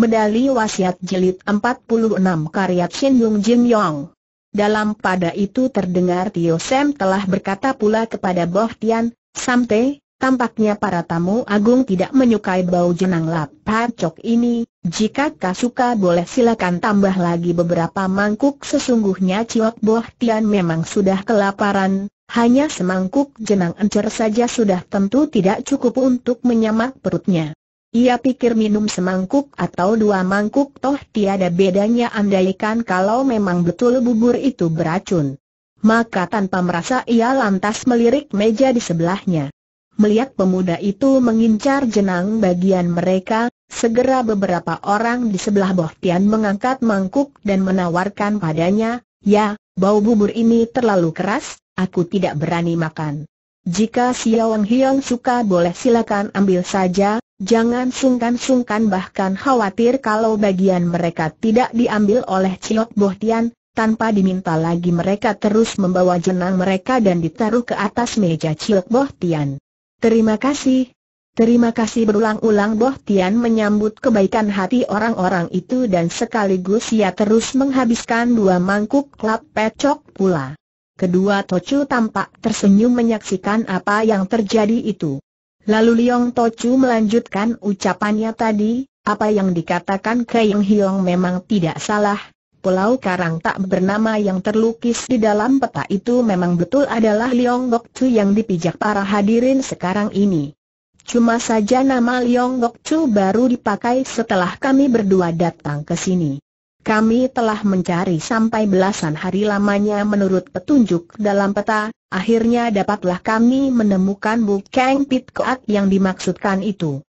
Medali Wasiat Jilid 46 karya Chin Jung Jin Yong. Dalam pada itu terdengar Tio Sam telah berkata pula kepada Boh Tian, Sampai, tampaknya para tamu agung tidak menyukai bau jenang lap pacok ini, jika suka boleh silakan tambah lagi beberapa mangkuk sesungguhnya Ciok Boh Tian memang sudah kelaparan, hanya semangkuk jenang encer saja sudah tentu tidak cukup untuk menyamak perutnya. Ia pikir minum semangkuk atau dua mangkuk toh tiada bedanya andaikan kalau memang betul bubur itu beracun. Maka tanpa merasa ia lantas melirik meja di sebelahnya. Melihat pemuda itu mengincar jenang bagian mereka, segera beberapa orang di sebelah Bohtian mengangkat mangkuk dan menawarkan padanya, Ya, bau bubur ini terlalu keras, aku tidak berani makan. Jika Xiao Wang Hiong suka boleh silakan ambil saja, Jangan sungkan-sungkan bahkan khawatir kalau bagian mereka tidak diambil oleh Ciok Tian, tanpa diminta lagi mereka terus membawa jenang mereka dan ditaruh ke atas meja Ciok Tian. Terima kasih. Terima kasih berulang-ulang Boh Tian menyambut kebaikan hati orang-orang itu dan sekaligus ia terus menghabiskan dua mangkuk klap pecok pula. Kedua Tocu tampak tersenyum menyaksikan apa yang terjadi itu. Lalu Liong Tochu melanjutkan ucapannya tadi, apa yang dikatakan Kayeng Hiong memang tidak salah. Pulau Karang tak bernama yang terlukis di dalam peta itu memang betul adalah Liong Gok Chu yang dipijak para hadirin sekarang ini. Cuma saja nama Liong Gok Chu baru dipakai setelah kami berdua datang ke sini. Kami telah mencari sampai belasan hari lamanya menurut petunjuk dalam peta, akhirnya dapatlah kami menemukan Bukeng Pit koat yang dimaksudkan itu.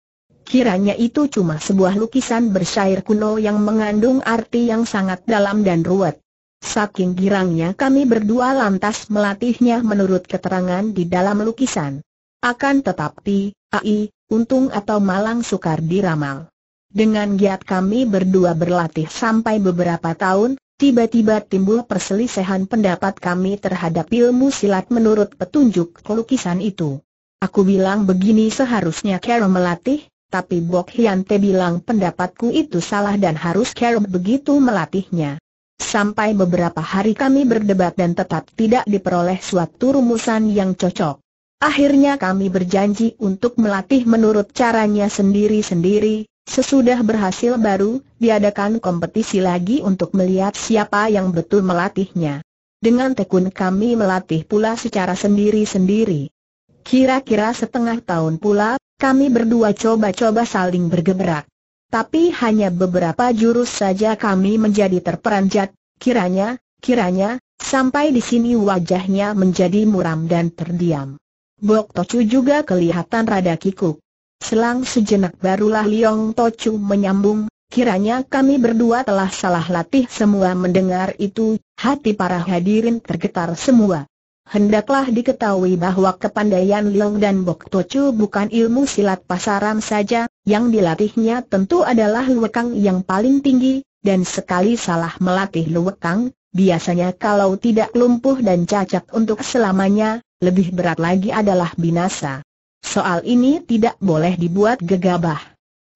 Kiranya itu cuma sebuah lukisan bersyair kuno yang mengandung arti yang sangat dalam dan ruwet. Saking girangnya kami berdua lantas melatihnya menurut keterangan di dalam lukisan. Akan tetapi, AI, untung atau malang sukar diramal. Dengan giat kami berdua berlatih sampai beberapa tahun, tiba-tiba timbul perselisihan pendapat kami terhadap ilmu silat menurut petunjuk lukisan itu. Aku bilang begini seharusnya Carol melatih, tapi Bok Hyante bilang pendapatku itu salah dan harus Carol begitu melatihnya. Sampai beberapa hari kami berdebat dan tetap tidak diperoleh suatu rumusan yang cocok. Akhirnya kami berjanji untuk melatih menurut caranya sendiri-sendiri, Sesudah berhasil baru, diadakan kompetisi lagi untuk melihat siapa yang betul melatihnya. Dengan tekun kami melatih pula secara sendiri-sendiri. Kira-kira setengah tahun pula, kami berdua coba-coba saling bergerak. Tapi hanya beberapa jurus saja kami menjadi terperanjat, kiranya, kiranya, sampai di sini wajahnya menjadi muram dan terdiam. Bok Tocu juga kelihatan rada kikuk. Selang sejenak barulah Liong Tocu menyambung, kiranya kami berdua telah salah latih semua mendengar itu, hati para hadirin tergetar semua. Hendaklah diketahui bahwa kepandaian Liong dan Bok Tocu bukan ilmu silat pasaran saja, yang dilatihnya tentu adalah luekang yang paling tinggi, dan sekali salah melatih luekang, biasanya kalau tidak lumpuh dan cacat untuk selamanya, lebih berat lagi adalah binasa soal ini tidak boleh dibuat gegabah.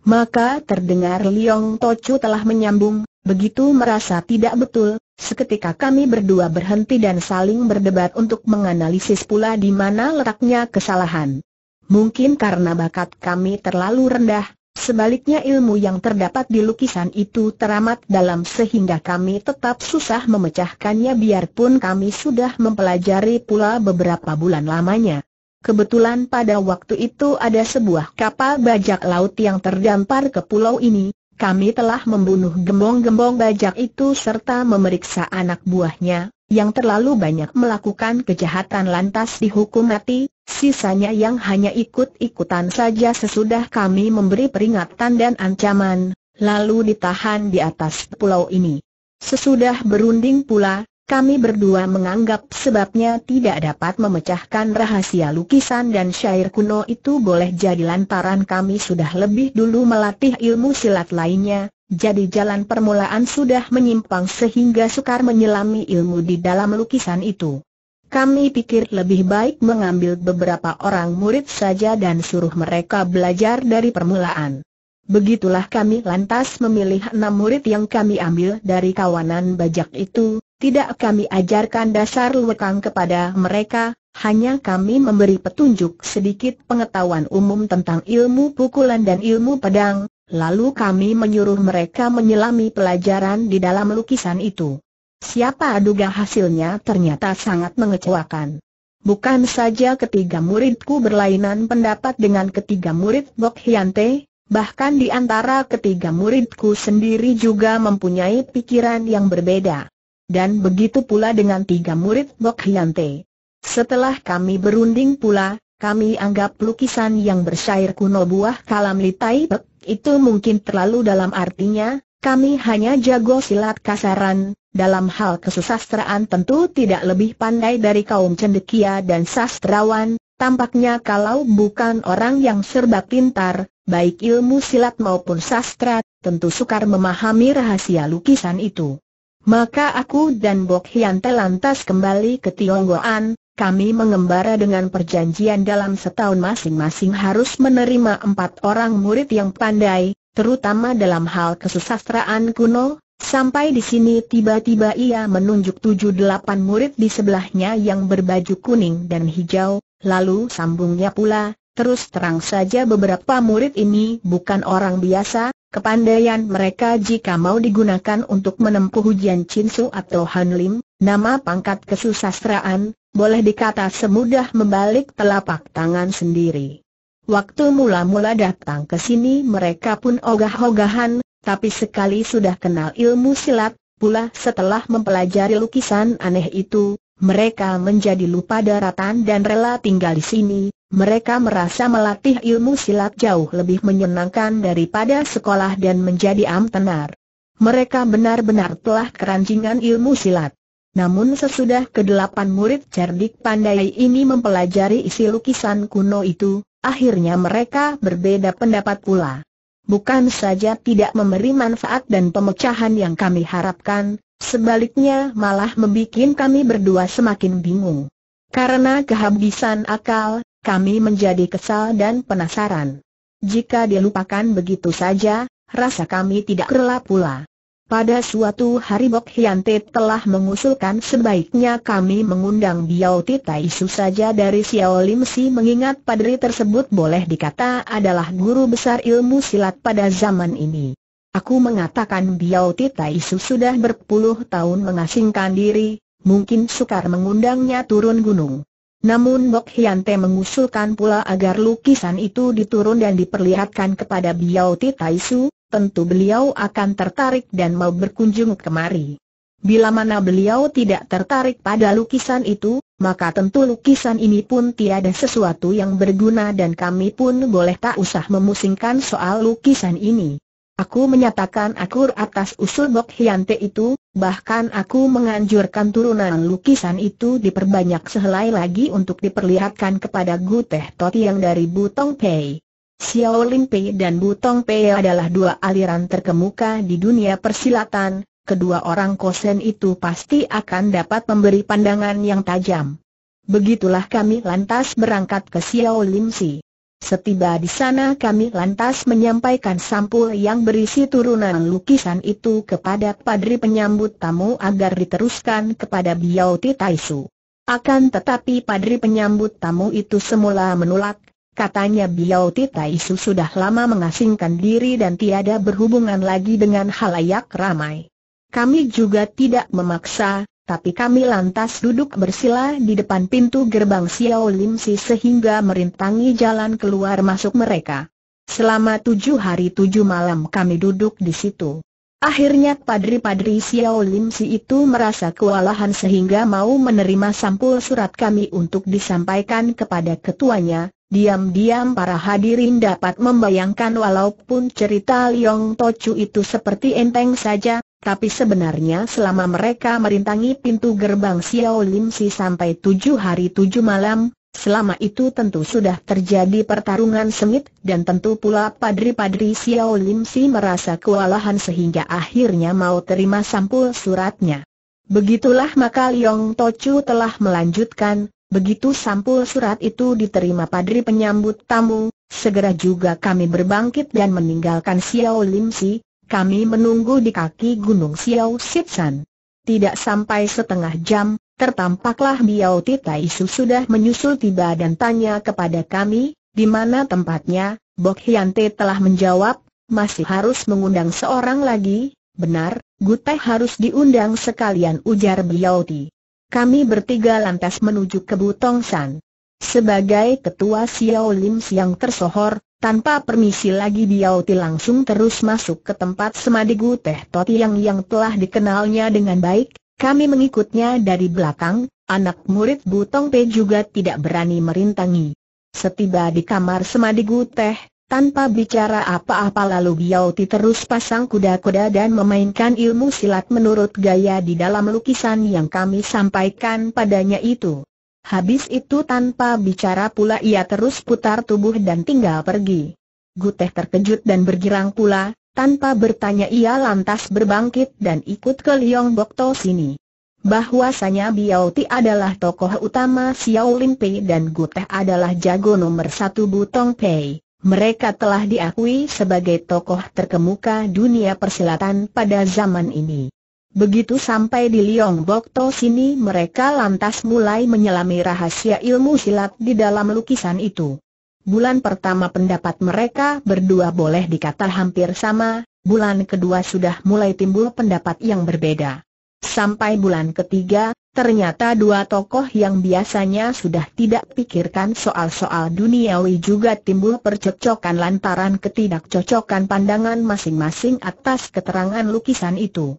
Maka terdengar Liong Tocu telah menyambung, begitu merasa tidak betul, seketika kami berdua berhenti dan saling berdebat untuk menganalisis pula di mana letaknya kesalahan. Mungkin karena bakat kami terlalu rendah, Sebaliknya ilmu yang terdapat di lukisan itu teramat dalam sehingga kami tetap susah memecahkannya biarpun kami sudah mempelajari pula beberapa bulan lamanya. Kebetulan pada waktu itu ada sebuah kapal bajak laut yang terdampar ke pulau ini, kami telah membunuh gembong-gembong bajak itu serta memeriksa anak buahnya, yang terlalu banyak melakukan kejahatan lantas dihukum mati, sisanya yang hanya ikut-ikutan saja sesudah kami memberi peringatan dan ancaman, lalu ditahan di atas pulau ini. Sesudah berunding pula, kami berdua menganggap sebabnya tidak dapat memecahkan rahasia lukisan dan syair kuno itu boleh jadi lantaran kami sudah lebih dulu melatih ilmu silat lainnya, jadi jalan permulaan sudah menyimpang sehingga sukar menyelami ilmu di dalam lukisan itu. Kami pikir lebih baik mengambil beberapa orang murid saja dan suruh mereka belajar dari permulaan. Begitulah kami lantas memilih enam murid yang kami ambil dari kawanan bajak itu, tidak kami ajarkan dasar lekang kepada mereka, hanya kami memberi petunjuk sedikit pengetahuan umum tentang ilmu pukulan dan ilmu pedang, lalu kami menyuruh mereka menyelami pelajaran di dalam lukisan itu. Siapa aduga hasilnya ternyata sangat mengecewakan. Bukan saja ketiga muridku berlainan pendapat dengan ketiga murid Bok Hyante, Bahkan di antara ketiga muridku sendiri juga mempunyai pikiran yang berbeda. Dan begitu pula dengan tiga murid Bok Hyante. Setelah kami berunding pula, kami anggap lukisan yang bersyair kuno buah kalam Litai Pek, itu mungkin terlalu dalam artinya, kami hanya jago silat kasaran, dalam hal kesusastraan tentu tidak lebih pandai dari kaum cendekia dan sastrawan, tampaknya kalau bukan orang yang serba pintar, baik ilmu silat maupun sastra, tentu sukar memahami rahasia lukisan itu. Maka aku dan Bok Hian lantas kembali ke Tionggoan, kami mengembara dengan perjanjian dalam setahun masing-masing harus menerima empat orang murid yang pandai, terutama dalam hal kesusastraan kuno. Sampai di sini tiba-tiba ia menunjuk tujuh delapan murid di sebelahnya yang berbaju kuning dan hijau, lalu sambungnya pula, Terus terang saja beberapa murid ini bukan orang biasa, kepandaian mereka jika mau digunakan untuk menempuh ujian Cinsu atau Hanlim, nama pangkat kesusastraan, boleh dikata semudah membalik telapak tangan sendiri. Waktu mula-mula datang ke sini mereka pun ogah-ogahan, tapi sekali sudah kenal ilmu silat, pula setelah mempelajari lukisan aneh itu, mereka menjadi lupa daratan dan rela tinggal di sini, mereka merasa melatih ilmu silat jauh lebih menyenangkan daripada sekolah dan menjadi am amtenar. Mereka benar-benar telah keranjingan ilmu silat. Namun sesudah kedelapan murid cerdik pandai ini mempelajari isi lukisan kuno itu, akhirnya mereka berbeda pendapat pula. Bukan saja tidak memberi manfaat dan pemecahan yang kami harapkan, sebaliknya malah membuat kami berdua semakin bingung. Karena kehabisan akal, kami menjadi kesal dan penasaran. Jika dilupakan begitu saja, rasa kami tidak rela pula. Pada suatu hari Bok Hian Te telah mengusulkan sebaiknya kami mengundang Biao Tita Isu saja dari Xiao Lim Si mengingat padri tersebut boleh dikata adalah guru besar ilmu silat pada zaman ini. Aku mengatakan Biao Tita Isu sudah berpuluh tahun mengasingkan diri, mungkin sukar mengundangnya turun gunung. Namun Bok Hian Te mengusulkan pula agar lukisan itu diturun dan diperlihatkan kepada Biao Ti Su, tentu beliau akan tertarik dan mau berkunjung kemari. Bila mana beliau tidak tertarik pada lukisan itu, maka tentu lukisan ini pun tiada sesuatu yang berguna dan kami pun boleh tak usah memusingkan soal lukisan ini. Aku menyatakan akur atas usul Bok Hian Te itu, Bahkan aku menganjurkan turunan lukisan itu diperbanyak sehelai lagi untuk diperlihatkan kepada Gu Teh Toti yang dari Butong Pei. Xiao Lim Pei dan Butong Pei adalah dua aliran terkemuka di dunia persilatan, kedua orang kosen itu pasti akan dapat memberi pandangan yang tajam. Begitulah kami lantas berangkat ke Xiao Lim Si. Setiba di sana kami lantas menyampaikan sampul yang berisi turunan lukisan itu kepada padri penyambut tamu agar diteruskan kepada Biao Titaisu. Akan tetapi padri penyambut tamu itu semula menolak, katanya Biao Titaisu sudah lama mengasingkan diri dan tiada berhubungan lagi dengan halayak ramai. Kami juga tidak memaksa, tapi kami lantas duduk bersila di depan pintu gerbang Xiao Lim Si sehingga merintangi jalan keluar masuk mereka. Selama tujuh hari tujuh malam kami duduk di situ. Akhirnya padri-padri Xiao Lim Si itu merasa kewalahan sehingga mau menerima sampul surat kami untuk disampaikan kepada ketuanya. Diam-diam para hadirin dapat membayangkan walaupun cerita Liong Tocu itu seperti enteng saja, tapi sebenarnya selama mereka merintangi pintu gerbang Xiao Lim Si sampai tujuh hari tujuh malam, selama itu tentu sudah terjadi pertarungan sengit dan tentu pula padri-padri Xiao Lim Si merasa kewalahan sehingga akhirnya mau terima sampul suratnya. Begitulah maka Liong Tochu telah melanjutkan, begitu sampul surat itu diterima padri penyambut tamu, segera juga kami berbangkit dan meninggalkan Xiao Lim Si, kami menunggu di kaki Gunung Xiao Sipsan. Tidak sampai setengah jam, tertampaklah Biao Tita Isu sudah menyusul tiba dan tanya kepada kami, di mana tempatnya, Bok Hyante telah menjawab, masih harus mengundang seorang lagi, benar, Gute harus diundang sekalian ujar Biao Ti. Kami bertiga lantas menuju ke Butong San. Sebagai ketua Xiao Lim yang tersohor, tanpa permisi lagi Biao Ti langsung terus masuk ke tempat semadi Gu Teh Toti yang yang telah dikenalnya dengan baik, kami mengikutnya dari belakang, anak murid Butong Pe juga tidak berani merintangi. Setiba di kamar semadi Teh, tanpa bicara apa-apa lalu Biao Ti terus pasang kuda-kuda dan memainkan ilmu silat menurut gaya di dalam lukisan yang kami sampaikan padanya itu. Habis itu tanpa bicara pula ia terus putar tubuh dan tinggal pergi. Guteh terkejut dan bergirang pula, tanpa bertanya ia lantas berbangkit dan ikut ke Liong Bokto sini. Bahwasanya Biao Ti adalah tokoh utama Xiao Lin Pei dan Guteh adalah jago nomor satu Butong Pei. Mereka telah diakui sebagai tokoh terkemuka dunia persilatan pada zaman ini. Begitu sampai di Liong Bokto sini mereka lantas mulai menyelami rahasia ilmu silat di dalam lukisan itu. Bulan pertama pendapat mereka berdua boleh dikata hampir sama, bulan kedua sudah mulai timbul pendapat yang berbeda. Sampai bulan ketiga, ternyata dua tokoh yang biasanya sudah tidak pikirkan soal-soal duniawi juga timbul percocokan lantaran ketidakcocokan pandangan masing-masing atas keterangan lukisan itu.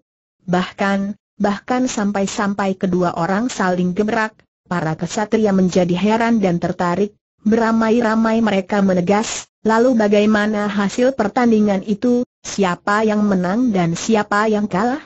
Bahkan, bahkan sampai-sampai kedua orang saling gemerak para kesatria menjadi heran dan tertarik, beramai-ramai mereka menegas, lalu bagaimana hasil pertandingan itu, siapa yang menang dan siapa yang kalah?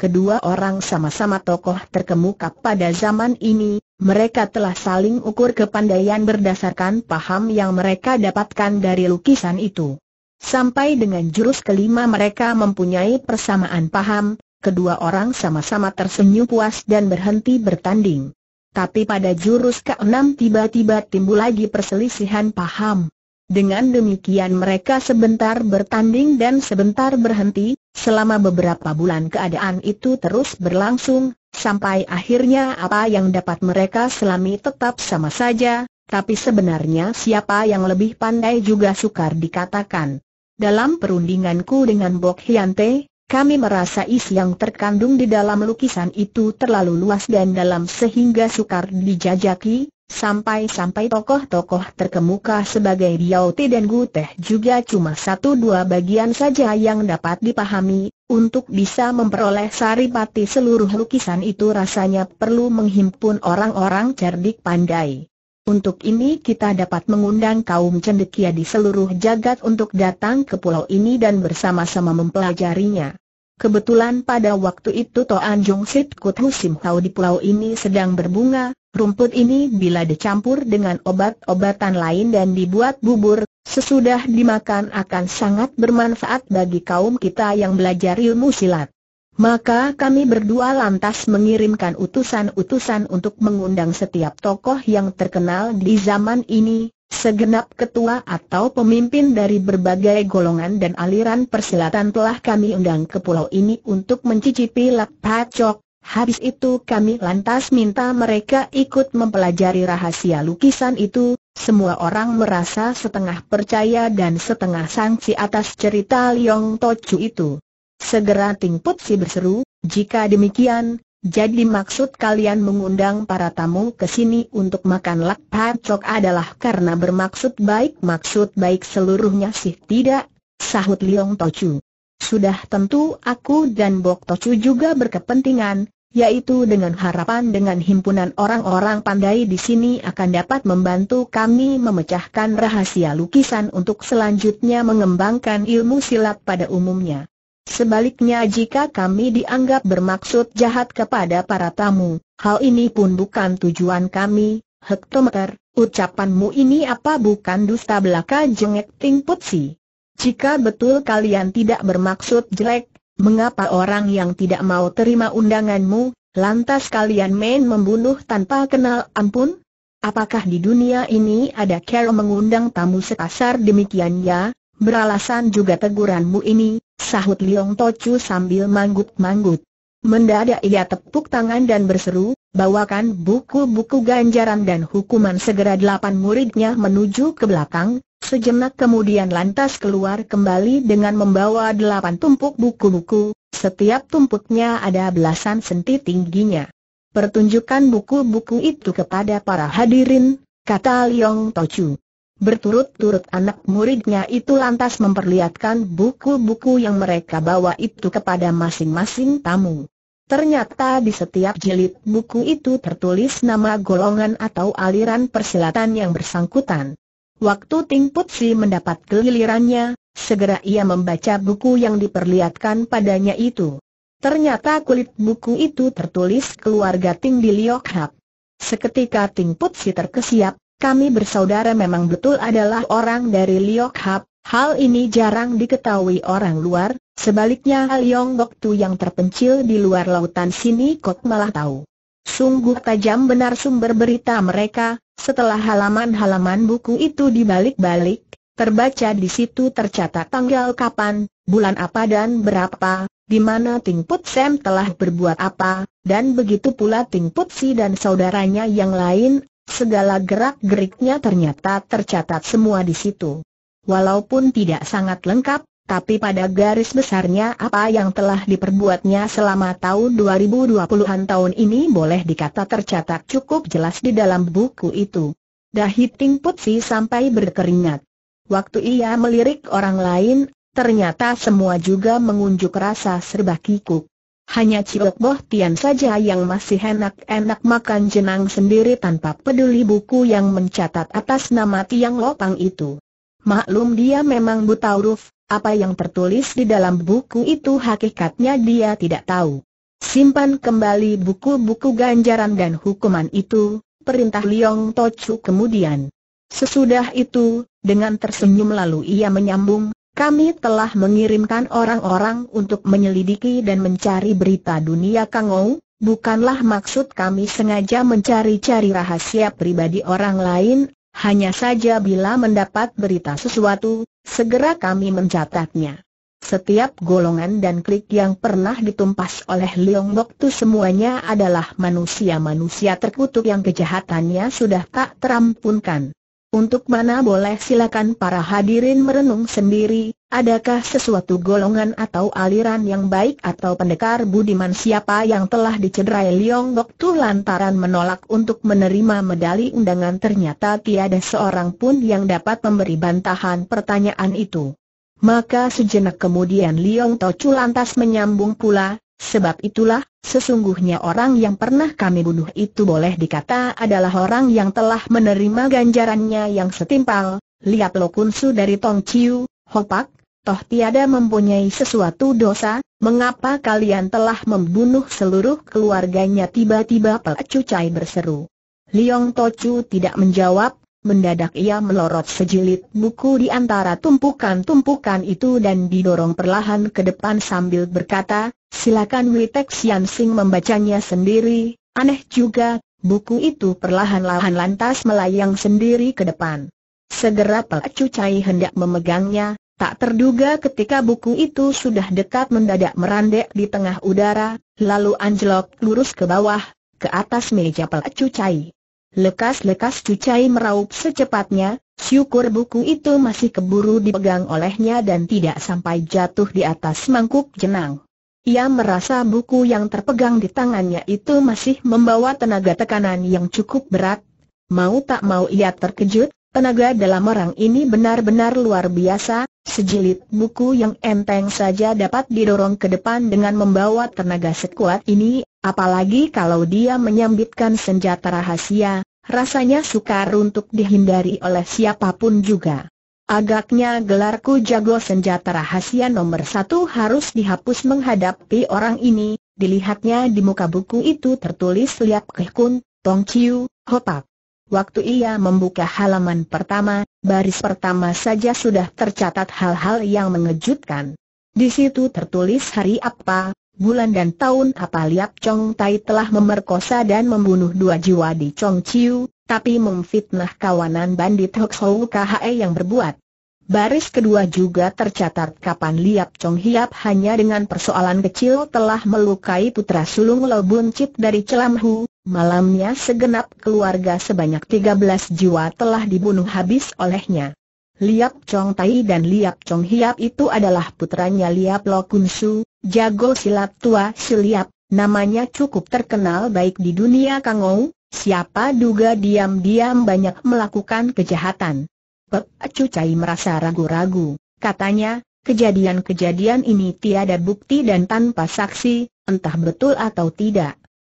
Kedua orang sama-sama tokoh terkemuka pada zaman ini, mereka telah saling ukur kepandaian berdasarkan paham yang mereka dapatkan dari lukisan itu. Sampai dengan jurus kelima mereka mempunyai persamaan paham, Kedua orang sama-sama tersenyum puas dan berhenti bertanding. Tapi pada jurus ke-6 tiba-tiba timbul lagi perselisihan paham. Dengan demikian mereka sebentar bertanding dan sebentar berhenti, selama beberapa bulan keadaan itu terus berlangsung, sampai akhirnya apa yang dapat mereka selami tetap sama saja, tapi sebenarnya siapa yang lebih pandai juga sukar dikatakan. Dalam perundinganku dengan Bok Hyante, kami merasa is yang terkandung di dalam lukisan itu terlalu luas dan dalam sehingga sukar dijajaki, sampai-sampai tokoh-tokoh terkemuka sebagai Biauti dan Guteh juga cuma satu dua bagian saja yang dapat dipahami, untuk bisa memperoleh saripati seluruh lukisan itu rasanya perlu menghimpun orang-orang cerdik pandai. Untuk ini kita dapat mengundang kaum cendekia di seluruh jagat untuk datang ke pulau ini dan bersama-sama mempelajarinya. Kebetulan pada waktu itu Toan Jong Sit Kut Husim Tau di pulau ini sedang berbunga, rumput ini bila dicampur dengan obat-obatan lain dan dibuat bubur, sesudah dimakan akan sangat bermanfaat bagi kaum kita yang belajar ilmu silat. Maka kami berdua lantas mengirimkan utusan-utusan untuk mengundang setiap tokoh yang terkenal di zaman ini, segenap ketua atau pemimpin dari berbagai golongan dan aliran persilatan telah kami undang ke pulau ini untuk mencicipi lak pacok. Habis itu kami lantas minta mereka ikut mempelajari rahasia lukisan itu, semua orang merasa setengah percaya dan setengah sangsi atas cerita Liong Tocu itu. Segera Ting Putsi berseru, jika demikian, jadi maksud kalian mengundang para tamu ke sini untuk makan lak pacok adalah karena bermaksud baik Maksud baik seluruhnya sih tidak, sahut Liong Tochu Sudah tentu aku dan Bok Tochu juga berkepentingan, yaitu dengan harapan dengan himpunan orang-orang pandai di sini akan dapat membantu kami memecahkan rahasia lukisan untuk selanjutnya mengembangkan ilmu silat pada umumnya Sebaliknya jika kami dianggap bermaksud jahat kepada para tamu, hal ini pun bukan tujuan kami, hektometer, ucapanmu ini apa bukan dusta belaka jengek Ting Putsi? Jika betul kalian tidak bermaksud jelek, mengapa orang yang tidak mau terima undanganmu, lantas kalian main membunuh tanpa kenal ampun? Apakah di dunia ini ada care mengundang tamu sekasar demikian ya? Beralasan juga teguranmu ini, sahut Liong Tocu sambil manggut-manggut. Mendadak ia tepuk tangan dan berseru, bawakan buku-buku ganjaran dan hukuman segera delapan muridnya menuju ke belakang, sejenak kemudian lantas keluar kembali dengan membawa delapan tumpuk buku-buku, setiap tumpuknya ada belasan senti tingginya. Pertunjukkan buku-buku itu kepada para hadirin, kata Liong Tocu. Berturut-turut anak muridnya itu lantas memperlihatkan buku-buku yang mereka bawa itu kepada masing-masing tamu. Ternyata di setiap jilid buku itu tertulis nama golongan atau aliran persilatan yang bersangkutan. Waktu Ting Putsi mendapat gelirannya, segera ia membaca buku yang diperlihatkan padanya itu. Ternyata kulit buku itu tertulis keluarga Ting di Liok Hap. Seketika Ting Putsi terkesiap, kami bersaudara memang betul adalah orang dari Liok Hap, hal ini jarang diketahui orang luar, sebaliknya Liong Bok Tu yang terpencil di luar lautan sini kok malah tahu. Sungguh tajam benar sumber berita mereka, setelah halaman-halaman buku itu dibalik-balik, terbaca di situ tercatat tanggal kapan, bulan apa dan berapa, di mana Ting Put Sam telah berbuat apa, dan begitu pula Ting Put Si dan saudaranya yang lain, Segala gerak-geriknya ternyata tercatat semua di situ. Walaupun tidak sangat lengkap, tapi pada garis besarnya apa yang telah diperbuatnya selama tahun 2020-an tahun ini boleh dikata tercatat cukup jelas di dalam buku itu. Dahiting Putsi sampai berkeringat. Waktu ia melirik orang lain, ternyata semua juga mengunjuk rasa serba kikuk. Hanya Ciok Boh Tian saja yang masih enak-enak makan jenang sendiri tanpa peduli buku yang mencatat atas nama Tiang Lopang itu. Maklum dia memang buta huruf, apa yang tertulis di dalam buku itu hakikatnya dia tidak tahu. Simpan kembali buku-buku ganjaran dan hukuman itu, perintah Liong Tochu kemudian. Sesudah itu, dengan tersenyum lalu ia menyambung, kami telah mengirimkan orang-orang untuk menyelidiki dan mencari berita dunia Kangou, bukanlah maksud kami sengaja mencari-cari rahasia pribadi orang lain, hanya saja bila mendapat berita sesuatu, segera kami mencatatnya. Setiap golongan dan klik yang pernah ditumpas oleh Leong Bok tu semuanya adalah manusia-manusia terkutuk yang kejahatannya sudah tak terampunkan. Untuk mana boleh silakan para hadirin merenung sendiri, adakah sesuatu golongan atau aliran yang baik atau pendekar budiman siapa yang telah dicederai Liong Bok Tu lantaran menolak untuk menerima medali undangan ternyata tiada seorang pun yang dapat memberi bantahan pertanyaan itu. Maka sejenak kemudian Liong Tocu lantas menyambung pula, sebab itulah Sesungguhnya orang yang pernah kami bunuh itu boleh dikata adalah orang yang telah menerima ganjarannya yang setimpal, lihat lo kunsu dari Tong Chiu, Hopak, toh tiada mempunyai sesuatu dosa, mengapa kalian telah membunuh seluruh keluarganya tiba-tiba Chu Chai berseru. Liong Tochu tidak menjawab, mendadak ia melorot sejilid buku di antara tumpukan-tumpukan itu dan didorong perlahan ke depan sambil berkata, Silakan Witek Sian Sing membacanya sendiri, aneh juga, buku itu perlahan-lahan lantas melayang sendiri ke depan. Segera Cu Cai hendak memegangnya, tak terduga ketika buku itu sudah dekat mendadak merandek di tengah udara, lalu anjlok lurus ke bawah, ke atas meja Cu Cai. Lekas-lekas Cucai meraup secepatnya, syukur buku itu masih keburu dipegang olehnya dan tidak sampai jatuh di atas mangkuk jenang. Ia merasa buku yang terpegang di tangannya itu masih membawa tenaga tekanan yang cukup berat. Mau tak mau ia terkejut, tenaga dalam orang ini benar-benar luar biasa, sejilid buku yang enteng saja dapat didorong ke depan dengan membawa tenaga sekuat ini, apalagi kalau dia menyambitkan senjata rahasia, rasanya sukar untuk dihindari oleh siapapun juga. Agaknya gelarku jago senjata rahasia nomor satu harus dihapus menghadapi orang ini, dilihatnya di muka buku itu tertulis Liap Kehkun, Tong Chiu, Hopak. Waktu ia membuka halaman pertama, baris pertama saja sudah tercatat hal-hal yang mengejutkan. Di situ tertulis hari apa, bulan dan tahun apa Liap Chong Tai telah memerkosa dan membunuh dua jiwa di Chong Chiu, tapi memfitnah kawanan bandit Hok Hou KHE yang berbuat. Baris kedua juga tercatat kapan Liap Chong Hiap hanya dengan persoalan kecil telah melukai putra sulung Lo Bun dari Celam Hu, malamnya segenap keluarga sebanyak 13 jiwa telah dibunuh habis olehnya. Liap Chong Tai dan Liap Chong Hiap itu adalah putranya Liap Lo Kun Su, jago silat tua Siliap, namanya cukup terkenal baik di dunia Kangou, Siapa duga diam-diam banyak melakukan kejahatan. Pek Cai merasa ragu-ragu, katanya, kejadian-kejadian ini tiada bukti dan tanpa saksi, entah betul atau tidak.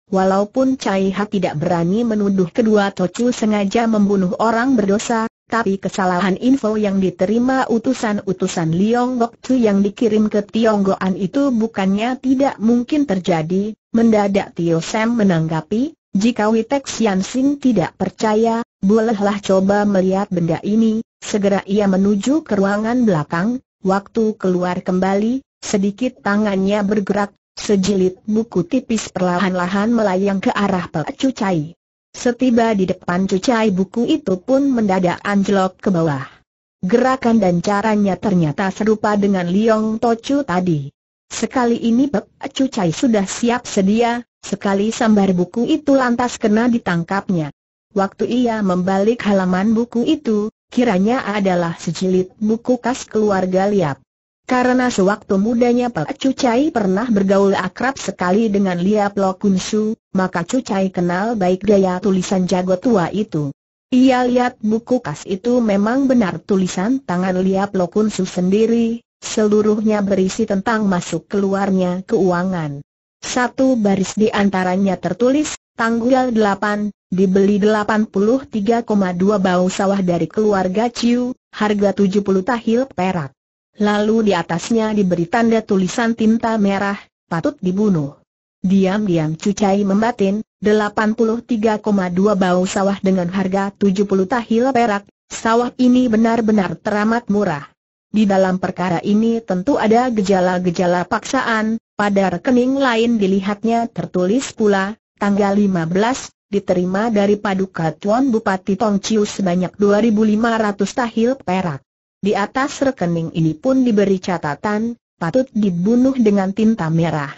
Walaupun Cai Ha tidak berani menuduh kedua Tocu sengaja membunuh orang berdosa, tapi kesalahan info yang diterima utusan-utusan Liong Gok Tu yang dikirim ke Tionggoan itu bukannya tidak mungkin terjadi, mendadak Tio Sam menanggapi, jika Witek Sian Sing tidak percaya, bolehlah coba melihat benda ini, segera ia menuju ke ruangan belakang, waktu keluar kembali, sedikit tangannya bergerak, sejilid buku tipis perlahan-lahan melayang ke arah Cucai. Setiba di depan Cucai buku itu pun mendadak anjlok ke bawah. Gerakan dan caranya ternyata serupa dengan Liong Tocu tadi. Sekali ini Pek Cucai sudah siap sedia, Sekali sambar buku itu lantas kena ditangkapnya. Waktu ia membalik halaman buku itu, kiranya adalah sejilid buku kas keluarga Liap. Karena sewaktu mudanya Pak Cucai pernah bergaul akrab sekali dengan Liap Lo Su, maka Cucai kenal baik gaya tulisan jago tua itu. Ia lihat buku kas itu memang benar tulisan tangan Liap Lo Su sendiri, seluruhnya berisi tentang masuk keluarnya keuangan. Satu baris di antaranya tertulis, tanggal 8, dibeli 83,2 bau sawah dari keluarga Ciu, harga 70 tahil perak. Lalu di atasnya diberi tanda tulisan tinta merah, patut dibunuh. Diam-diam Cucai membatin, 83,2 bau sawah dengan harga 70 tahil perak, sawah ini benar-benar teramat murah. Di dalam perkara ini tentu ada gejala-gejala paksaan, pada rekening lain dilihatnya tertulis pula, tanggal 15, diterima dari Paduka Tuan Bupati Tongciu sebanyak 2.500 tahil perak. Di atas rekening ini pun diberi catatan, patut dibunuh dengan tinta merah.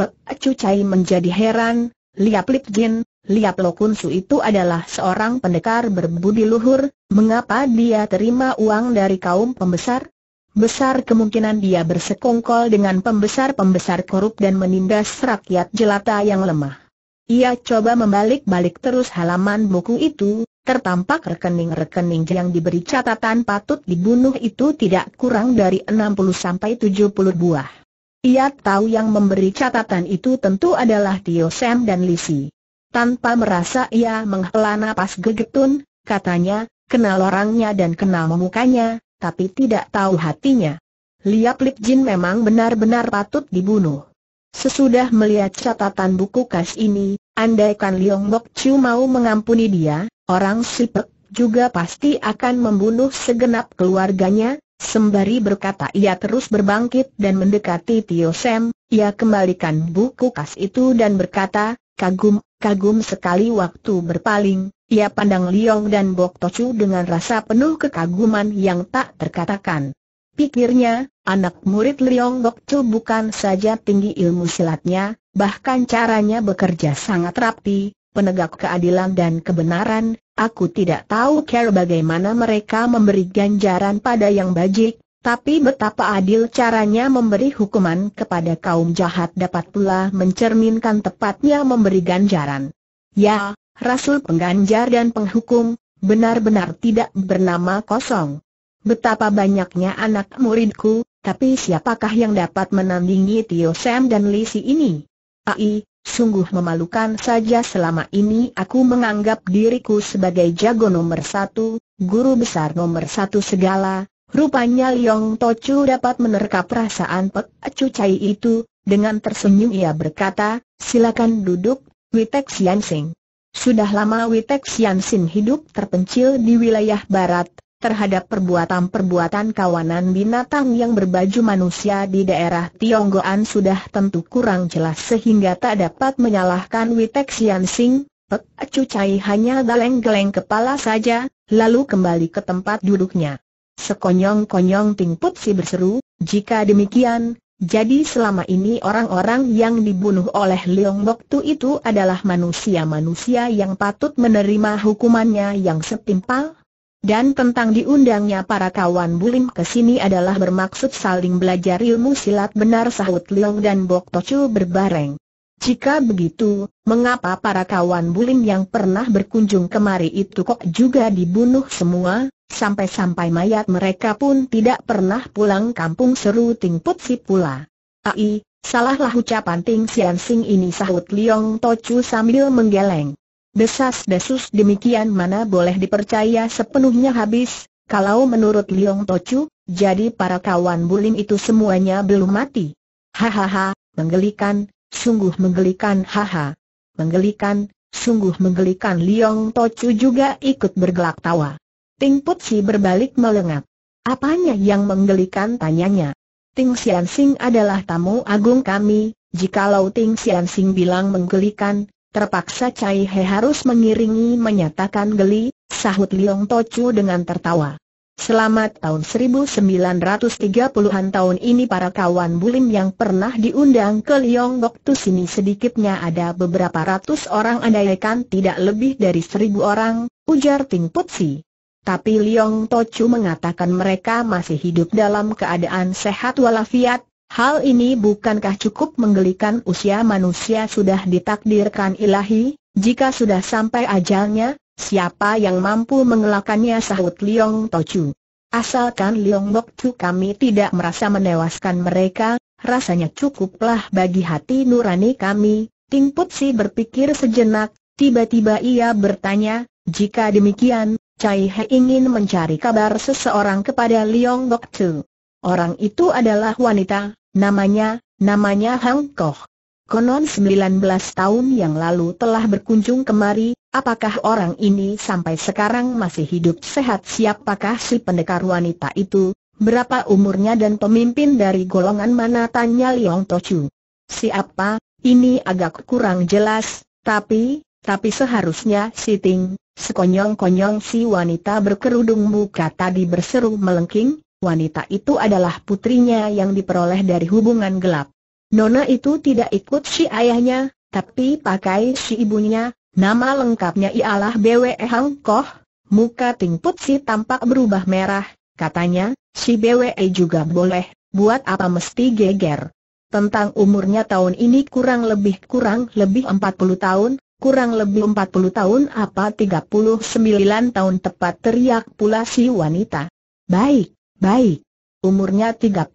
Pek Cucai menjadi heran, Liap Lip Jin, Liap Su itu adalah seorang pendekar berbudi luhur, mengapa dia terima uang dari kaum pembesar? Besar kemungkinan dia bersekongkol dengan pembesar-pembesar korup dan menindas rakyat jelata yang lemah. Ia coba membalik-balik terus halaman buku itu, tertampak rekening-rekening yang diberi catatan patut dibunuh itu tidak kurang dari 60 70 buah. Ia tahu yang memberi catatan itu tentu adalah Tio Sam dan Lisi. Tanpa merasa ia menghela napas gegetun, katanya, kenal orangnya dan kenal mukanya, tapi tidak tahu hatinya. Liap Lip Jin memang benar-benar patut dibunuh. Sesudah melihat catatan buku kas ini, andaikan Liong Bok Chu mau mengampuni dia, orang Sipek juga pasti akan membunuh segenap keluarganya, sembari berkata ia terus berbangkit dan mendekati Tio Sam, ia kembalikan buku kas itu dan berkata, kagum Kagum sekali waktu berpaling, ia pandang Liong dan Bok Tocu dengan rasa penuh kekaguman yang tak terkatakan. Pikirnya, anak murid Liong Bok Tocu bukan saja tinggi ilmu silatnya, bahkan caranya bekerja sangat rapi, penegak keadilan dan kebenaran, aku tidak tahu care bagaimana mereka memberi ganjaran pada yang bajik, tapi betapa adil caranya memberi hukuman kepada kaum jahat dapat pula mencerminkan tepatnya memberi ganjaran. Ya, Rasul pengganjar dan penghukum, benar-benar tidak bernama kosong. Betapa banyaknya anak muridku, tapi siapakah yang dapat menandingi Tio Sam dan Lisi ini? Ai, sungguh memalukan saja selama ini aku menganggap diriku sebagai jago nomor satu, guru besar nomor satu segala, Rupanya Liong Tocu dapat menerka perasaan Pek Acu Cai itu, dengan tersenyum ia berkata, silakan duduk, Witek Sian Sing. Sudah lama Witek Sian Sing hidup terpencil di wilayah barat, terhadap perbuatan-perbuatan kawanan binatang yang berbaju manusia di daerah Tionggoan sudah tentu kurang jelas sehingga tak dapat menyalahkan Witek Sian Sing, Pek Acu Cai hanya geleng-geleng kepala saja, lalu kembali ke tempat duduknya. Sekonyong-konyong Ting Putsi berseru, jika demikian, jadi selama ini orang-orang yang dibunuh oleh Leong Bok Tu itu adalah manusia-manusia yang patut menerima hukumannya yang setimpal? Dan tentang diundangnya para kawan bulim ke sini adalah bermaksud saling belajar ilmu silat benar sahut Leong dan Bok Tocu berbareng. Jika begitu, mengapa para kawan bulim yang pernah berkunjung kemari itu kok juga dibunuh semua? Sampai-sampai mayat mereka pun tidak pernah pulang kampung seru Ting Put Si pula. Ai, salahlah ucapan Ting Sian Sing ini sahut Liong Tocu sambil menggeleng. Desas-desus demikian mana boleh dipercaya sepenuhnya habis, kalau menurut Liong Tocu, jadi para kawan Bulim itu semuanya belum mati. Hahaha, menggelikan, sungguh menggelikan haha. Menggelikan, sungguh menggelikan Liong Tocu juga ikut bergelak tawa. Ting Putsi berbalik melengak. Apanya yang menggelikan tanyanya? Ting Sian Sing adalah tamu agung kami, jikalau Ting Sian Sing bilang menggelikan, terpaksa Cai He harus mengiringi menyatakan geli, sahut Liong Tocu dengan tertawa. Selamat tahun 1930-an tahun ini para kawan bulim yang pernah diundang ke Liongbok tu sini sedikitnya ada beberapa ratus orang andaikan tidak lebih dari seribu orang, ujar Ting Putsi. Tapi Liong Tochu mengatakan mereka masih hidup dalam keadaan sehat walafiat, hal ini bukankah cukup menggelikan usia manusia sudah ditakdirkan ilahi, jika sudah sampai ajalnya, siapa yang mampu mengelakannya sahut Liong Tochu. Asalkan Liong Bok kami tidak merasa menewaskan mereka, rasanya cukuplah bagi hati nurani kami, Ting Putsi berpikir sejenak, tiba-tiba ia bertanya, jika demikian, Cai He ingin mencari kabar seseorang kepada Liong Bok Tu. Orang itu adalah wanita, namanya, namanya Hang Koh. Konon 19 tahun yang lalu telah berkunjung kemari, apakah orang ini sampai sekarang masih hidup sehat siapakah si pendekar wanita itu, berapa umurnya dan pemimpin dari golongan mana tanya Liong Tochu. Siapa, ini agak kurang jelas, tapi, tapi seharusnya si Ting, Sekonyong-konyong si wanita berkerudung muka tadi berseru melengking, wanita itu adalah putrinya yang diperoleh dari hubungan gelap. Nona itu tidak ikut si ayahnya, tapi pakai si ibunya, nama lengkapnya ialah BWE Hang Koh, muka Ting si tampak berubah merah, katanya, si BWE juga boleh, buat apa mesti geger. Tentang umurnya tahun ini kurang lebih kurang lebih 40 tahun, kurang lebih 40 tahun apa 39 tahun tepat teriak pula si wanita. Baik, baik. Umurnya 39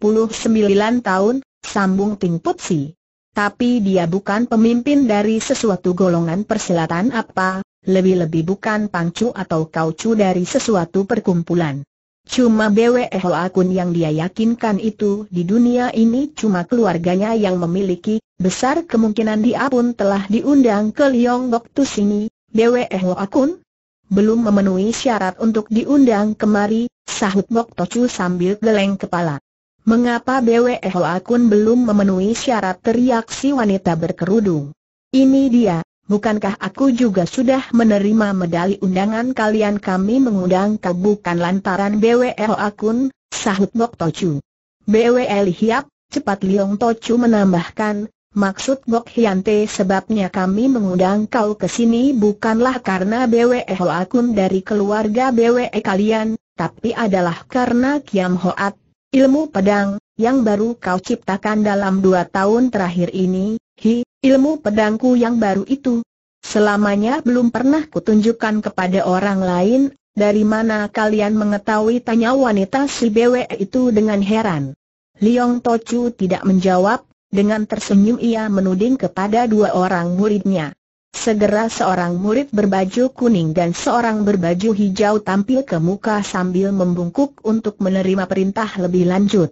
tahun, sambung Ting Put Si. Tapi dia bukan pemimpin dari sesuatu golongan persilatan apa, lebih-lebih bukan pangcu atau kaucu dari sesuatu perkumpulan. Cuma BWH akun yang dia yakinkan itu di dunia ini cuma keluarganya yang memiliki, besar kemungkinan dia pun telah diundang ke Liong Bok Tu sini, BWH akun? Belum memenuhi syarat untuk diundang kemari, sahut Bok Tocu sambil geleng kepala. Mengapa BWH akun belum memenuhi syarat teriak si wanita berkerudung? Ini dia, bukankah aku juga sudah menerima medali undangan kalian kami mengundang kau bukan lantaran BWL akun, sahut Bok Tocu. BWL hiap, cepat Liong Tocu menambahkan, maksud Bok Hyante sebabnya kami mengundang kau ke sini bukanlah karena BWL akun dari keluarga BWE kalian, tapi adalah karena Kiam Hoat, ilmu pedang, yang baru kau ciptakan dalam dua tahun terakhir ini, hi, ilmu pedangku yang baru itu. Selamanya belum pernah kutunjukkan kepada orang lain, dari mana kalian mengetahui tanya wanita si BW itu dengan heran. Liong Tochu tidak menjawab, dengan tersenyum ia menuding kepada dua orang muridnya. Segera seorang murid berbaju kuning dan seorang berbaju hijau tampil ke muka sambil membungkuk untuk menerima perintah lebih lanjut.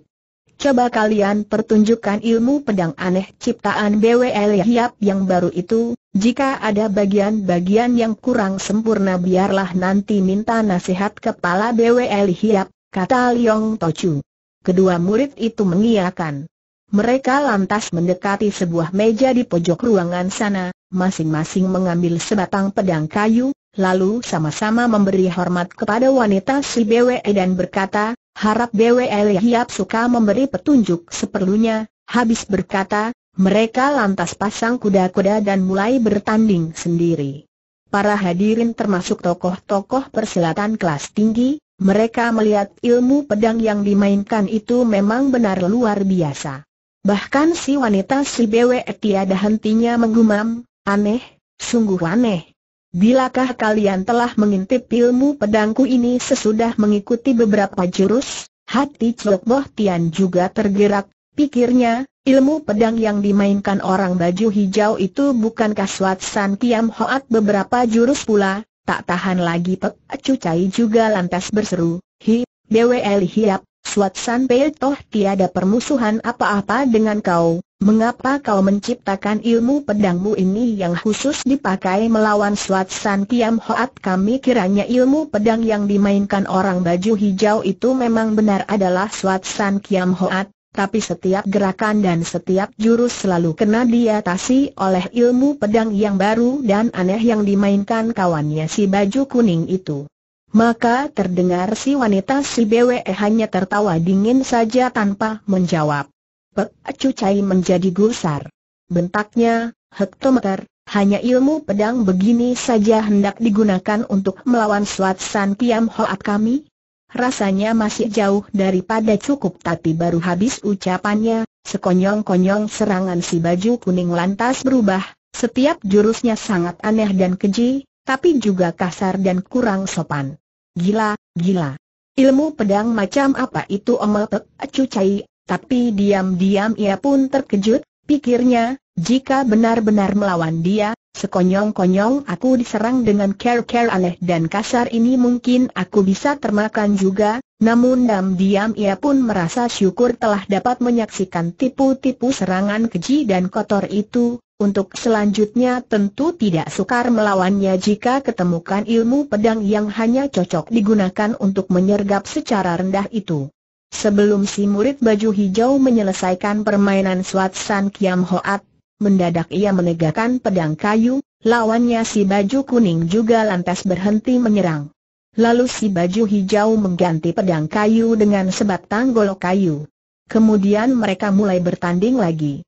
Coba kalian pertunjukkan ilmu pedang aneh ciptaan BWL Hiap yang baru itu, jika ada bagian-bagian yang kurang sempurna biarlah nanti minta nasihat kepala BWL Hiap, kata Liong Tochu. Kedua murid itu mengiakan. Mereka lantas mendekati sebuah meja di pojok ruangan sana, masing-masing mengambil sebatang pedang kayu, lalu sama-sama memberi hormat kepada wanita si BWE dan berkata, Harap BWL Hiap suka memberi petunjuk seperlunya, habis berkata, mereka lantas pasang kuda-kuda dan mulai bertanding sendiri. Para hadirin termasuk tokoh-tokoh persilatan kelas tinggi, mereka melihat ilmu pedang yang dimainkan itu memang benar luar biasa. Bahkan si wanita si BW tiada hentinya menggumam, aneh, sungguh aneh. Bilakah kalian telah mengintip ilmu pedangku ini sesudah mengikuti beberapa jurus? Hati Cok Boh Tian juga tergerak, pikirnya, ilmu pedang yang dimainkan orang baju hijau itu bukankah Suat San Tiam Hoat beberapa jurus pula? Tak tahan lagi Pek Cucai juga lantas berseru, Hi, el Hiap, Swat Pei toh tiada permusuhan apa-apa dengan kau, mengapa kau menciptakan ilmu pedangmu ini yang khusus dipakai melawan San Kiam Hoat kami kiranya ilmu pedang yang dimainkan orang baju hijau itu memang benar adalah San Kiam Hoat, tapi setiap gerakan dan setiap jurus selalu kena diatasi oleh ilmu pedang yang baru dan aneh yang dimainkan kawannya si baju kuning itu. Maka terdengar si wanita si BWE hanya tertawa dingin saja tanpa menjawab. Pek Cucai menjadi gusar. Bentaknya, hektometer, hanya ilmu pedang begini saja hendak digunakan untuk melawan Suat San Kiam Hoat kami? Rasanya masih jauh daripada cukup tapi baru habis ucapannya, sekonyong-konyong serangan si baju kuning lantas berubah, setiap jurusnya sangat aneh dan keji, tapi juga kasar dan kurang sopan. Gila, gila. Ilmu pedang macam apa itu Omel Pek Cucai, tapi diam-diam ia pun terkejut, pikirnya, jika benar-benar melawan dia, sekonyong-konyong aku diserang dengan care-care aneh dan kasar ini mungkin aku bisa termakan juga, namun diam-diam ia pun merasa syukur telah dapat menyaksikan tipu-tipu serangan keji dan kotor itu, untuk selanjutnya tentu tidak sukar melawannya jika ketemukan ilmu pedang yang hanya cocok digunakan untuk menyergap secara rendah itu. Sebelum si murid baju hijau menyelesaikan permainan Swat San Kiam Hoat, mendadak ia menegakkan pedang kayu, lawannya si baju kuning juga lantas berhenti menyerang. Lalu si baju hijau mengganti pedang kayu dengan sebatang golok kayu. Kemudian mereka mulai bertanding lagi.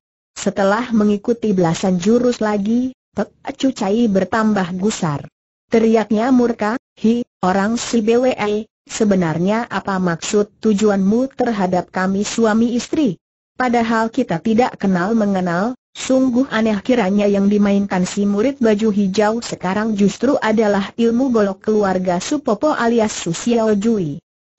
Setelah mengikuti belasan jurus lagi, Pek Cai bertambah gusar. Teriaknya murka, hi, orang si BWE, sebenarnya apa maksud tujuanmu terhadap kami suami istri? Padahal kita tidak kenal mengenal, sungguh aneh kiranya yang dimainkan si murid baju hijau sekarang justru adalah ilmu golok keluarga Supopo alias Susiao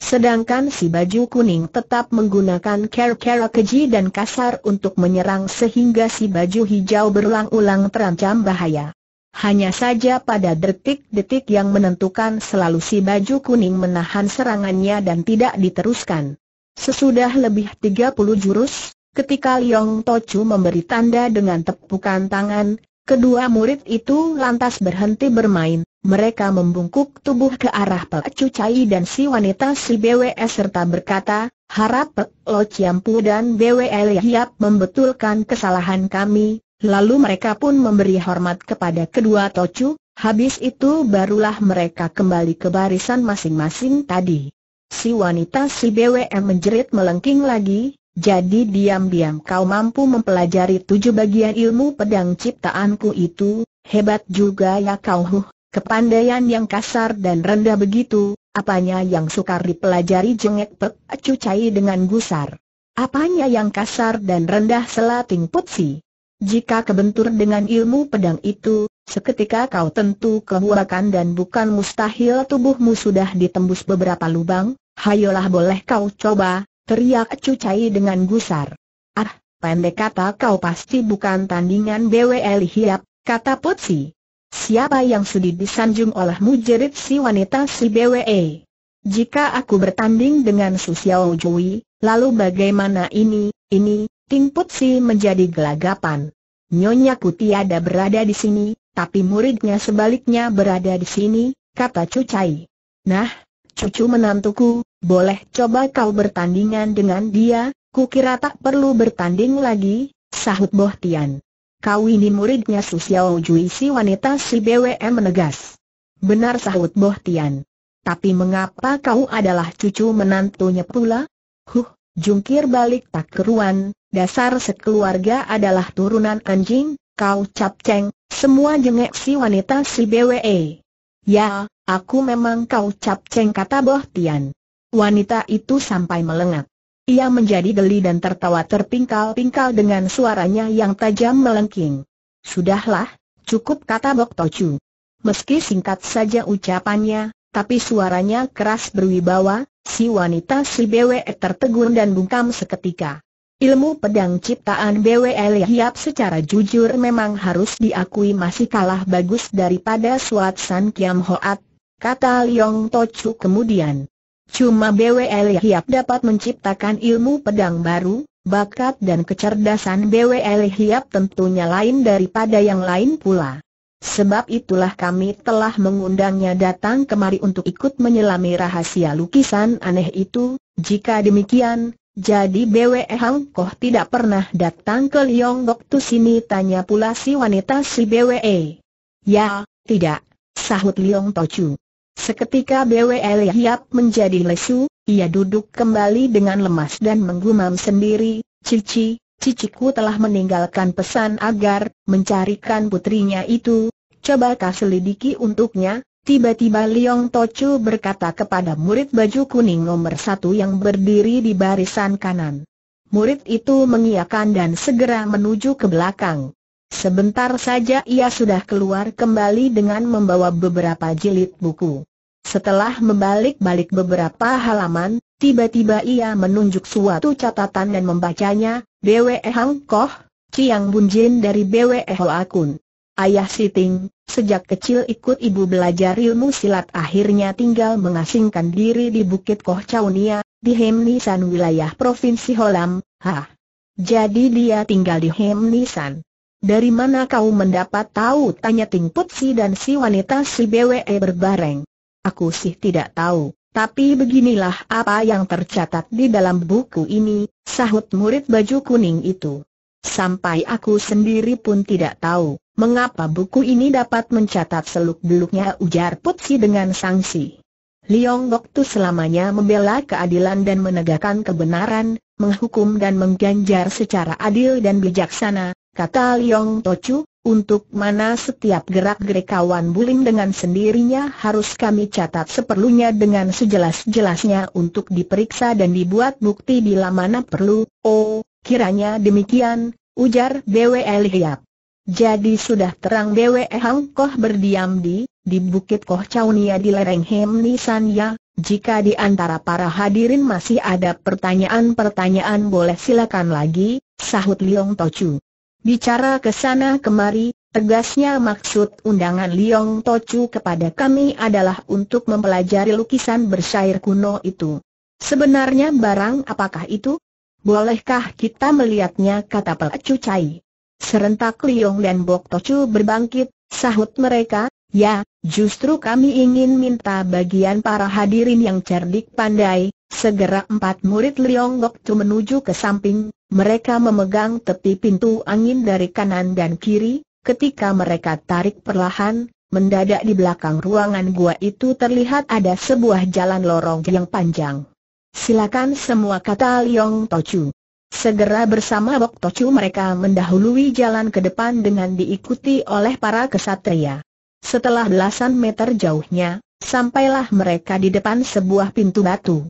Sedangkan si baju kuning tetap menggunakan kera-kera keji dan kasar untuk menyerang sehingga si baju hijau berulang-ulang terancam bahaya. Hanya saja pada detik-detik yang menentukan selalu si baju kuning menahan serangannya dan tidak diteruskan. Sesudah lebih 30 jurus, ketika Yong Tochu memberi tanda dengan tepukan tangan, Kedua murid itu lantas berhenti bermain, mereka membungkuk tubuh ke arah Pek Chu dan si wanita si BWS serta berkata, harap Pek Lo ciampu dan BWL Hiap membetulkan kesalahan kami, lalu mereka pun memberi hormat kepada kedua Tocu, habis itu barulah mereka kembali ke barisan masing-masing tadi. Si wanita si BWM menjerit melengking lagi, jadi diam-diam kau mampu mempelajari tujuh bagian ilmu pedang ciptaanku itu, hebat juga ya kau huh, kepandaian yang kasar dan rendah begitu, apanya yang sukar dipelajari jengek pek cucai dengan gusar. Apanya yang kasar dan rendah selating putsi. Jika kebentur dengan ilmu pedang itu, seketika kau tentu kehuakan dan bukan mustahil tubuhmu sudah ditembus beberapa lubang, hayolah boleh kau coba, teriak Cucai dengan gusar. Ah, pendek kata kau pasti bukan tandingan BWL Hiap, kata Potsi. Siapa yang sudi disanjung oleh jerit si wanita si BWE? Jika aku bertanding dengan Susiao Jui, lalu bagaimana ini, ini, Ting Putsi menjadi gelagapan. Nyonya ku tiada berada di sini, tapi muridnya sebaliknya berada di sini, kata Cucai. Nah, cucu menantuku, boleh coba kau bertandingan dengan dia, kukira tak perlu bertanding lagi, sahut Boh Tian. Kau ini muridnya Su Xiao Jui si wanita si BWM menegas. Benar sahut Boh Tian. Tapi mengapa kau adalah cucu menantunya pula? Huh, jungkir balik tak keruan, dasar sekeluarga adalah turunan anjing, kau capceng, semua jengek si wanita si BWE. Ya, Aku memang kau capceng kata Boh Tian. Wanita itu sampai melengak. Ia menjadi geli dan tertawa terpingkal-pingkal dengan suaranya yang tajam melengking. Sudahlah, cukup kata Bok Tocu. Meski singkat saja ucapannya, tapi suaranya keras berwibawa, si wanita si BWE e tertegun dan bungkam seketika. Ilmu pedang ciptaan BWE Lihiap secara jujur memang harus diakui masih kalah bagus daripada Suat San Kiam Hoat, kata Liong Tochu kemudian. Cuma BWL Hiap dapat menciptakan ilmu pedang baru, bakat dan kecerdasan BWL Hiap tentunya lain daripada yang lain pula. Sebab itulah kami telah mengundangnya datang kemari untuk ikut menyelami rahasia lukisan aneh itu, jika demikian, jadi BWE Hang Koh tidak pernah datang ke Liong Dok Tu sini tanya pula si wanita si BWE. Ya, tidak, sahut Liong Tochu. Seketika BWL Yap menjadi lesu, ia duduk kembali dengan lemas dan menggumam sendiri, Cici, Ciciku telah meninggalkan pesan agar mencarikan putrinya itu, coba kau selidiki untuknya, Tiba-tiba Liong Tocu berkata kepada murid baju kuning nomor satu yang berdiri di barisan kanan. Murid itu mengiakan dan segera menuju ke belakang. Sebentar saja ia sudah keluar kembali dengan membawa beberapa jilid buku. Setelah membalik-balik beberapa halaman, tiba-tiba ia menunjuk suatu catatan dan membacanya, BWE Hang Koh, Ciang Bun Jin dari BWE Ho Akun. Ayah Siting, sejak kecil ikut ibu belajar ilmu silat akhirnya tinggal mengasingkan diri di Bukit Koh Chau Nia di Hemnisan wilayah Provinsi Holam, ha. Jadi dia tinggal di Hemnisan. Dari mana kau mendapat tahu? Tanya Ting Putsi dan si wanita si BWE berbareng. Aku sih tidak tahu, tapi beginilah apa yang tercatat di dalam buku ini, sahut murid baju kuning itu. Sampai aku sendiri pun tidak tahu, mengapa buku ini dapat mencatat seluk-beluknya ujar Putsi dengan sangsi. Liong waktu selamanya membela keadilan dan menegakkan kebenaran, menghukum dan mengganjar secara adil dan bijaksana, kata Liong Tochu, untuk mana setiap gerak-gerik kawan Bulim dengan sendirinya harus kami catat seperlunya dengan sejelas-jelasnya untuk diperiksa dan dibuat bukti bila mana perlu. Oh, kiranya demikian, ujar Bwe Lihiap. Jadi sudah terang Bwe Hang Koh berdiam di, di Bukit Koh Chaunia di lereng Hem Ya, Jika di antara para hadirin masih ada pertanyaan-pertanyaan boleh silakan lagi, sahut Liong Tochu. Bicara ke sana kemari, tegasnya maksud undangan Liong Tocu kepada kami adalah untuk mempelajari lukisan bersyair kuno itu. Sebenarnya barang apakah itu? Bolehkah kita melihatnya kata Cu Cai? Serentak Liong dan Bok Tocu berbangkit, sahut mereka, ya, justru kami ingin minta bagian para hadirin yang cerdik pandai, segera empat murid Liong Bok Tocu menuju ke samping, mereka memegang tepi pintu angin dari kanan dan kiri, ketika mereka tarik perlahan, mendadak di belakang ruangan gua itu terlihat ada sebuah jalan lorong yang panjang. Silakan semua kata Liong Tochu. Segera bersama Bok Tochu mereka mendahului jalan ke depan dengan diikuti oleh para kesatria. Setelah belasan meter jauhnya, sampailah mereka di depan sebuah pintu batu.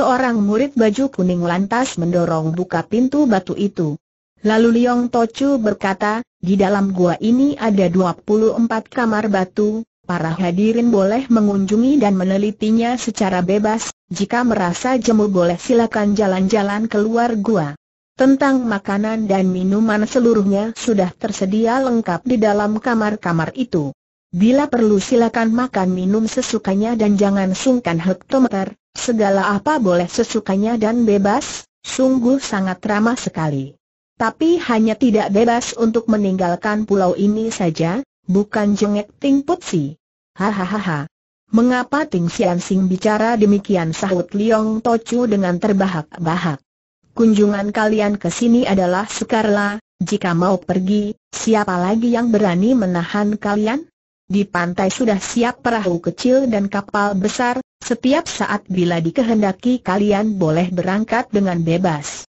Seorang murid baju kuning lantas mendorong buka pintu batu itu. Lalu Liong Tocu berkata, di dalam gua ini ada 24 kamar batu, para hadirin boleh mengunjungi dan menelitinya secara bebas, jika merasa jemu boleh silakan jalan-jalan keluar gua. Tentang makanan dan minuman seluruhnya sudah tersedia lengkap di dalam kamar-kamar itu. Bila perlu silakan makan minum sesukanya dan jangan sungkan hektometer, Segala apa boleh sesukanya dan bebas, sungguh sangat ramah sekali. Tapi hanya tidak bebas untuk meninggalkan pulau ini saja, bukan jengek Ting Putsi. Hahaha. Mengapa Ting Sian Sing bicara demikian sahut Liong Tocu dengan terbahak-bahak. Kunjungan kalian ke sini adalah sukarela, jika mau pergi, siapa lagi yang berani menahan kalian? Di pantai sudah siap perahu kecil dan kapal besar, setiap saat bila dikehendaki kalian boleh berangkat dengan bebas.